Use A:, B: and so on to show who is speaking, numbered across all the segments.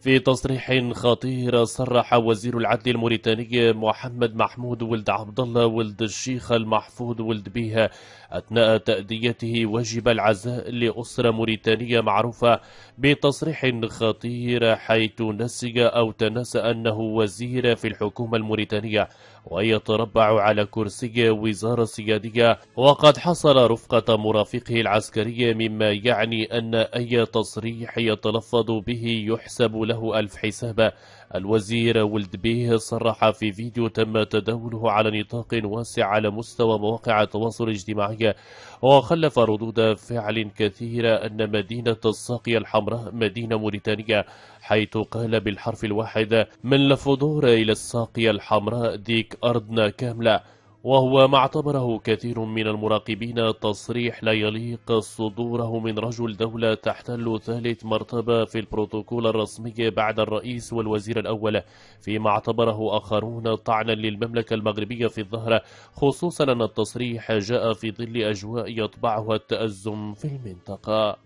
A: في تصريح خطير صرح وزير العدل الموريتاني محمد محمود ولد عبد الله ولد الشيخ المحفوظ ولد بيها أثناء تأديته واجب العزاء لأسرة موريتانية معروفة بتصريح خطير حيث نسج أو تناسى أنه وزير في الحكومة الموريتانية ويتربع على كرسي وزارة سيادية وقد حصل رفقة مرافقه العسكرية مما يعني أن أي تصريح يتلفظ به يحسب له ألف حساب الوزير ولد بيه صرح في فيديو تم تداوله على نطاق واسع على مستوى مواقع التواصل الاجتماعي وخلف ردود فعل كثيرة أن مدينة الساقية الحمراء مدينة موريتانية حيث قال بالحرف الواحد من لفضور إلى الساقية الحمراء ديك أرضنا كاملة وهو ما اعتبره كثير من المراقبين تصريح لا يليق صدوره من رجل دولة تحتل ثالث مرتبة في البروتوكول الرسمي بعد الرئيس والوزير الأول فيما اعتبره آخرون طعنا للمملكة المغربية في الظهر خصوصا أن التصريح جاء في ظل أجواء يطبعها التأزم في المنطقة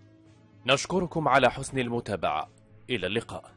A: نشكركم على حسن المتابعة إلى اللقاء